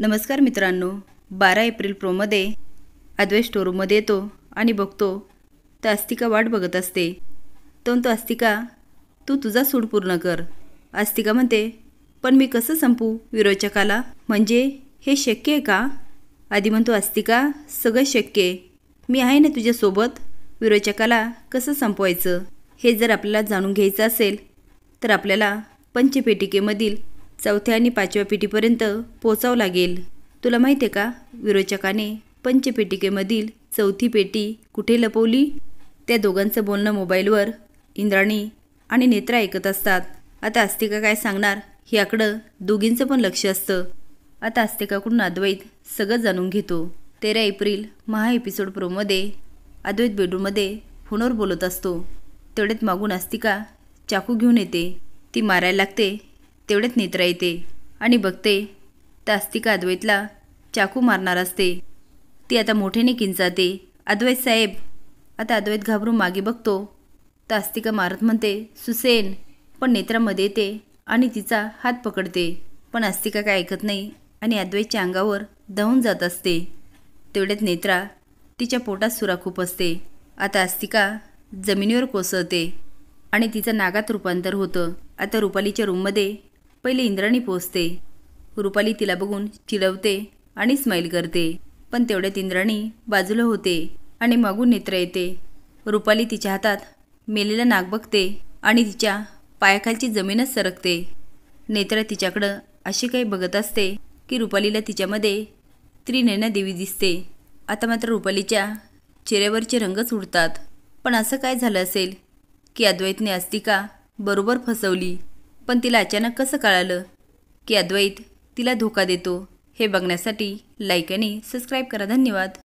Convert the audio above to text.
नमस्कार मित्रांनो बारा एप्रिल प्रोमध्ये अद्वैत स्टोरूमध्ये येतो आणि बघतो तर आस्तिका वाट बघत असते तर तो अस्तिका तू तुझा सूड पूर्ण कर अस्तिका म्हणते पण मी कसं संपू विरोचकाला म्हणजे हे शक्य आहे का आधी म्हणतो अस्तिका सगळं शक्य आहे मी आहे ना तुझ्यासोबत विरोचकाला कसं संपवायचं हे जर आपल्याला जाणून घ्यायचं असेल तर आपल्याला पंचपेटिकेमधील चौथ्या आणि पाचव्या पेटीपर्यंत पोचावं लागेल तुला माहिती आहे का विरोचकाने पंचपेटिकेमधील चौथी पेटी कुठे लपवली त्या दोघांचं बोलणं मोबाईलवर इंद्राणी आणि नेत्रा ऐकत असतात आता आस्तिका काय सांगणार ह्याकडं दोघींचं पण लक्ष असतं आता आस्तिकाकडून अद्वैत सगळं जाणून घेतो तेरा एप्रिल महा एपिसोड प्रोमध्ये अद्वैत बेडरूममध्ये फोनवर बोलत असतो तेवढ्यात मागून आस्तिका चाकू घेऊन येते ती मारायला लागते तेवढ्यात नेत्रा येते आणि बघते तास्तिका अद्वैतला चाकू मारणार असते ती आता मोठ्याने किंचाते अद्वैत साहेब आता अद्वैत घाबरून मागे बघतो तास्तिका मारत म्हणते सुसेन पण नेत्रामध्ये येते आणि तिचा हात पकडते पण आस्तिका काय ऐकत नाही आणि अद्वैतच्या अंगावर धावून जात असते तेवढ्यात नेत्रा तिच्या पोटात सुरा खूप असते आता आस्तिका जमिनीवर कोसळते आणि तिचं नागात रूपांतर होतं आता रुपालीच्या रूममध्ये पहिले इंद्राणी पोचते रुपाली तिला बघून चिडवते आणि स्माईल करते पण तेवढ्यात इंद्राणी बाजूला होते आणि मागून नेत्र येते रुपाली तिच्या हातात मेलेला नाग बघते आणि तिच्या पायाखालची जमीनच सरकते नेत्र तिच्याकडं अशी काही बघत असते की रुपालीला तिच्यामध्ये त्रिनैनादेवी देवी दिसते आता मात्र रुपालीच्या चेहऱ्यावरचे रंगच उडतात पण असं काय झालं असेल की अद्वैतने अस्तिका बरोबर फसवली पण तिला अचानक कसं कळालं की अद्वैत तिला धोका देतो हे बघण्यासाठी लाईक आणि सबस्क्राईब करा धन्यवाद